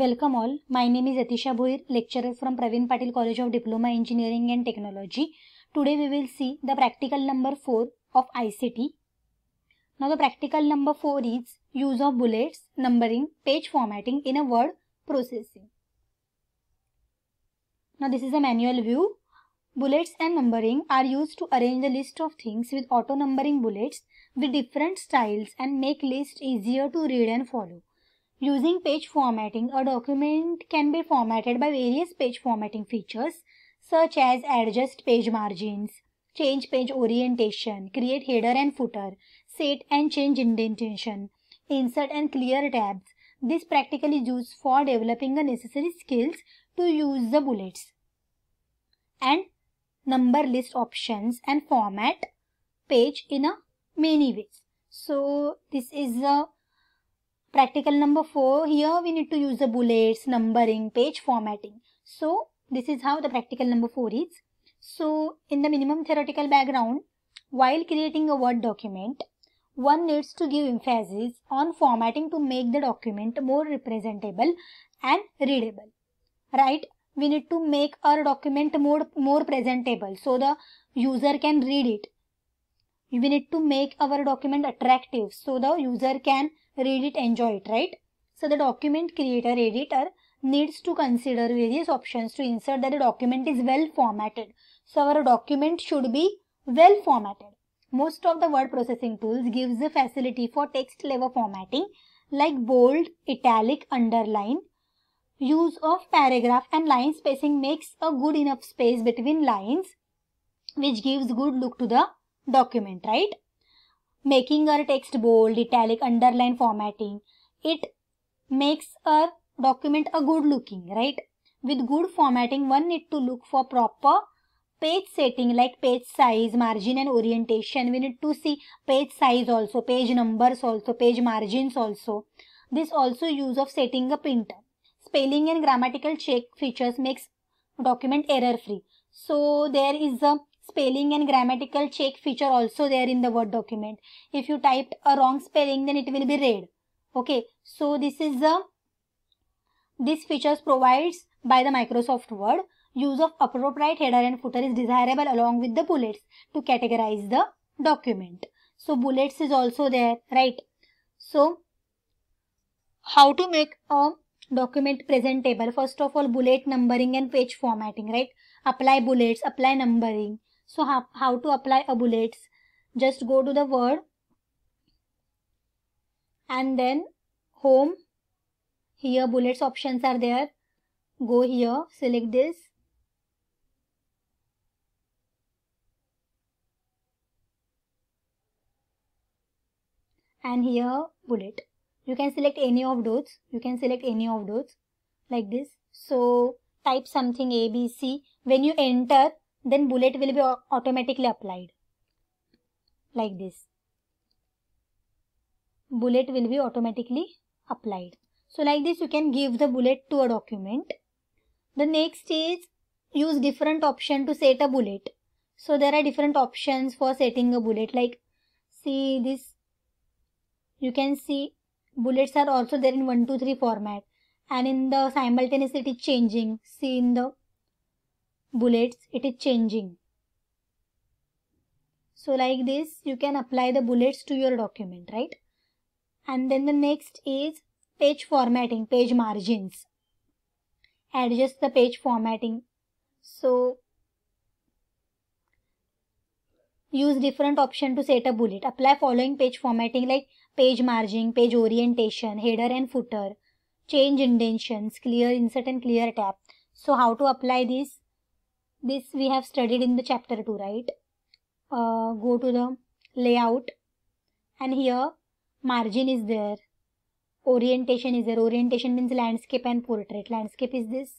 Welcome all. My name is Atisha Bhoir, lecturer from Praveen Patil College of Diploma Engineering and Technology. Today we will see the practical number 4 of ICT. Now the practical number 4 is use of bullets, numbering, page formatting in a word processing. Now this is a manual view. Bullets and numbering are used to arrange the list of things with auto numbering bullets with different styles and make list easier to read and follow. Using page formatting, a document can be formatted by various page formatting features such as adjust page margins, change page orientation, create header and footer, set and change indentation, insert and clear tabs. This practically is used for developing the necessary skills to use the bullets and number list options and format page in a many ways. So this is a Practical number 4, here we need to use the bullets, numbering, page formatting. So, this is how the practical number 4 is. So, in the minimum theoretical background, while creating a Word document, one needs to give emphasis on formatting to make the document more representable and readable. Right? We need to make our document more, more presentable so the user can read it. We need to make our document attractive so the user can read it, enjoy it, right? So the document creator, editor needs to consider various options to ensure that the document is well formatted. So our document should be well formatted. Most of the word processing tools gives the facility for text level formatting like bold, italic, underline. Use of paragraph and line spacing makes a good enough space between lines which gives good look to the document, right? making our text bold, italic, underline formatting. It makes our document a good looking, right? With good formatting, one need to look for proper page setting like page size, margin and orientation. We need to see page size also, page numbers also, page margins also. This also use of setting a printer. Spelling and grammatical check features makes document error free. So there is a spelling and grammatical check feature also there in the Word document. If you typed a wrong spelling, then it will be red. Okay, so this is the, uh, this features provides by the Microsoft Word. Use of appropriate header and footer is desirable along with the bullets to categorize the document. So bullets is also there, right? So how to make a document presentable? First of all, bullet numbering and page formatting, right? Apply bullets, apply numbering. So how, how to apply bullets? Just go to the word and then home. Here bullets options are there. Go here, select this. And here bullet. You can select any of those. You can select any of those like this. So type something ABC. When you enter, then bullet will be automatically applied like this bullet will be automatically applied so like this you can give the bullet to a document the next is use different option to set a bullet so there are different options for setting a bullet like see this you can see bullets are also there in 1 2 3 format and in the simultaneously it is changing see in the bullets it is changing so like this you can apply the bullets to your document right and then the next is page formatting page margins adjust the page formatting so use different option to set a bullet apply following page formatting like page margin page orientation header and footer change indentions, clear insert and clear tab so how to apply this this we have studied in the chapter 2 right uh, go to the layout and here margin is there orientation is there orientation means landscape and portrait landscape is this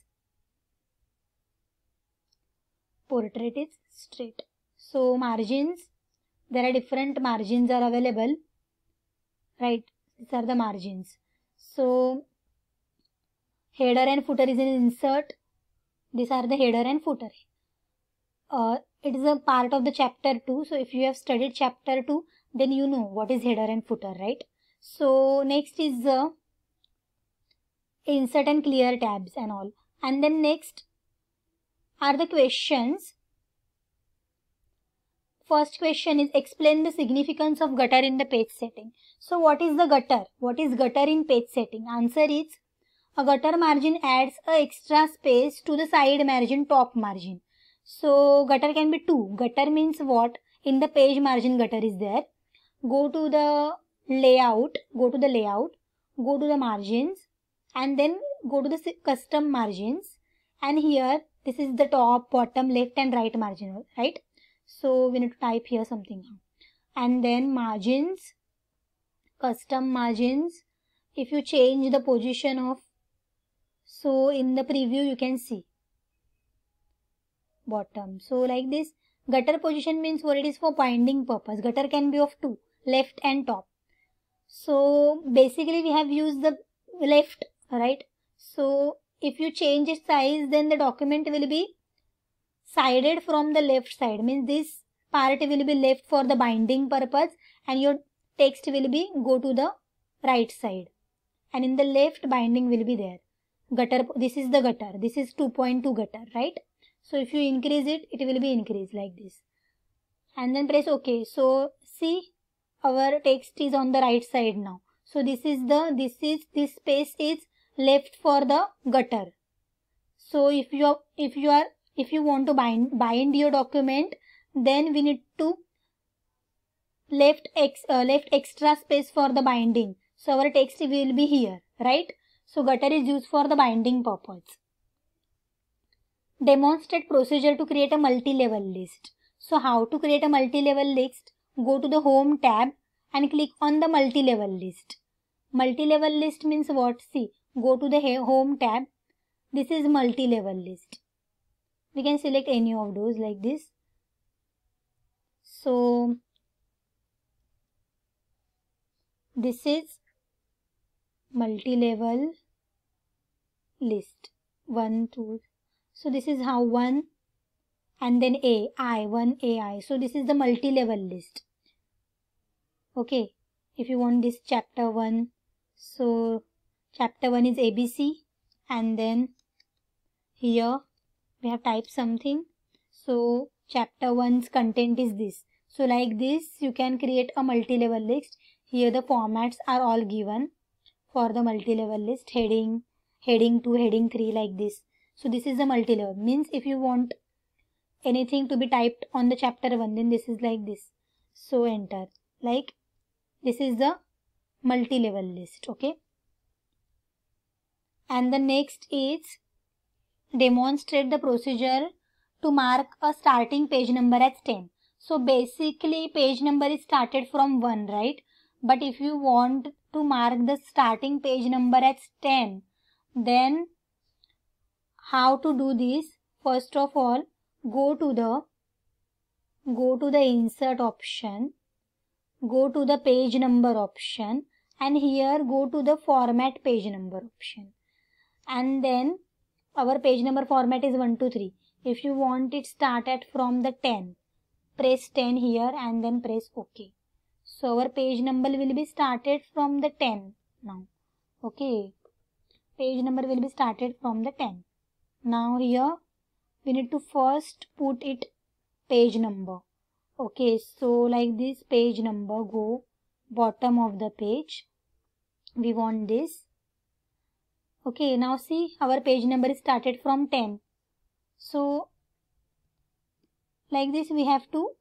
portrait is straight so margins there are different margins are available right these are the margins so header and footer is an insert these are the header and footer uh, it is a part of the chapter 2 so if you have studied chapter 2 then you know what is header and footer right so next is uh, insert and clear tabs and all and then next are the questions first question is explain the significance of gutter in the page setting so what is the gutter what is gutter in page setting answer is a gutter margin adds a extra space to the side margin top margin so gutter can be two. Gutter means what? In the page margin gutter is there. Go to the layout, go to the layout, go to the margins and then go to the custom margins and here this is the top, bottom, left and right margin, right? So we need to type here something and then margins, custom margins. If you change the position of, so in the preview you can see bottom so like this gutter position means what it is for binding purpose gutter can be of two left and top so basically we have used the left right so if you change its size then the document will be sided from the left side means this part will be left for the binding purpose and your text will be go to the right side and in the left binding will be there gutter this is the gutter this is 2.2 gutter right so if you increase it it will be increased like this and then press ok so see our text is on the right side now so this is the this is this space is left for the gutter so if you are, if you are if you want to bind bind your document then we need to left ex uh, left extra space for the binding so our text will be here right so gutter is used for the binding purpose demonstrate procedure to create a multi-level list. So how to create a multi-level list? Go to the home tab and click on the multi-level list. Multi-level list means what? See, go to the home tab. This is multi-level list. We can select any of those like this. So this is multi-level list. 1, 2, so this is how 1 and then A, I, 1, A, I. So this is the multi-level list. Okay, if you want this chapter 1, so chapter 1 is ABC and then here we have typed something. So chapter 1's content is this. So like this you can create a multi-level list. Here the formats are all given for the multi-level list heading, heading 2, heading 3 like this so this is the multi-level means if you want anything to be typed on the chapter 1 then this is like this so enter like this is the multi-level list okay and the next is demonstrate the procedure to mark a starting page number as 10 so basically page number is started from 1 right but if you want to mark the starting page number as 10 then how to do this first of all go to the go to the insert option go to the page number option and here go to the format page number option and then our page number format is 1 to 3 if you want it started from the 10 press 10 here and then press ok so our page number will be started from the 10 now okay page number will be started from the 10 now here we need to first put it page number okay so like this page number go bottom of the page we want this okay now see our page number is started from 10 so like this we have to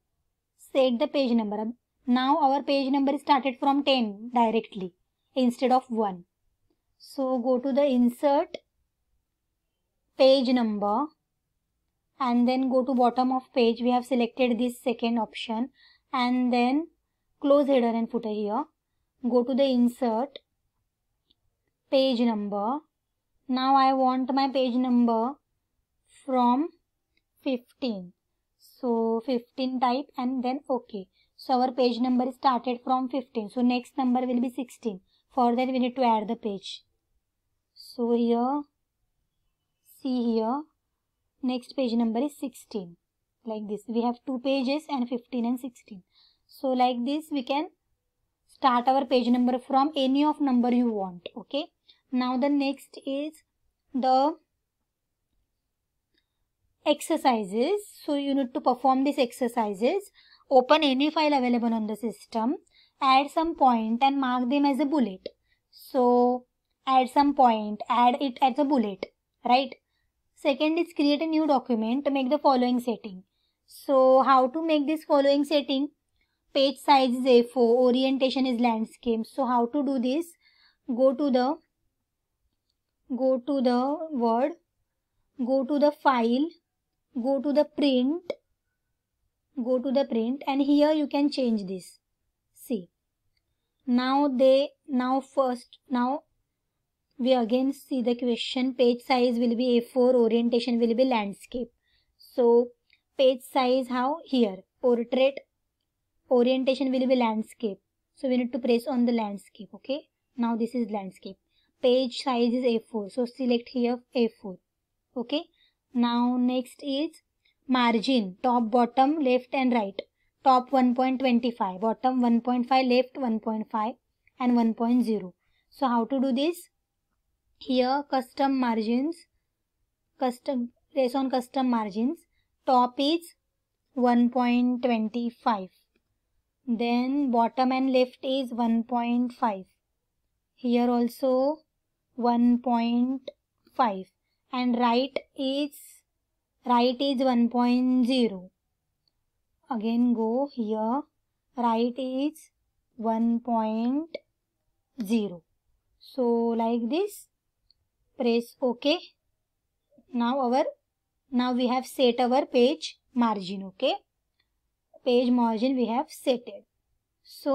set the page number now our page number is started from 10 directly instead of 1 so go to the insert page number and then go to bottom of page we have selected this second option and then close header and footer here go to the insert page number now I want my page number from 15 so 15 type and then ok so our page number is started from 15 so next number will be 16 for that we need to add the page so here see here next page number is 16 like this we have two pages and 15 and 16 so like this we can start our page number from any of number you want okay now the next is the exercises so you need to perform these exercises open any file available on the system add some point and mark them as a bullet so add some point add it as a bullet right Second is create a new document to make the following setting. So how to make this following setting? Page size is A4, orientation is landscape. So how to do this? Go to the go to the word, go to the file, go to the print, go to the print and here you can change this. See. Now they now first now we again see the question page size will be a4 orientation will be landscape so page size how here portrait orientation will be landscape so we need to press on the landscape okay now this is landscape page size is a4 so select here a4 okay now next is margin top bottom left and right top 1.25 bottom 1.5 left 1.5 and 1.0 so how to do this here custom margins custom based on custom margins top is 1.25 then bottom and left is 1.5 here also 1.5 and right is right is 1.0 again go here right is 1.0 so like this press ok now our now we have set our page margin okay page margin we have set it so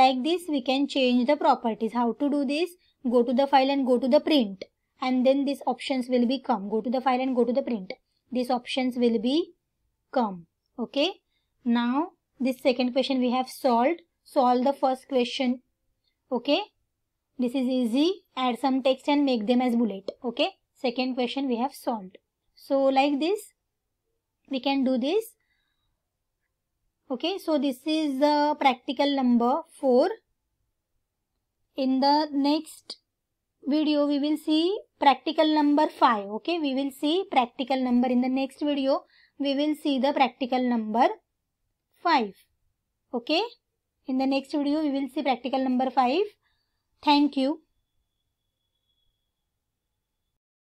like this we can change the properties how to do this go to the file and go to the print and then these options will be come go to the file and go to the print these options will be come okay now this second question we have solved solve the first question okay this is easy. Add some text and make them as bullet. Okay. Second question we have solved. So like this, we can do this. Okay. So this is the practical number 4. In the next video, we will see practical number 5. Okay. We will see practical number in the next video. We will see the practical number 5. Okay. In the next video, we will see practical number 5. Thank you.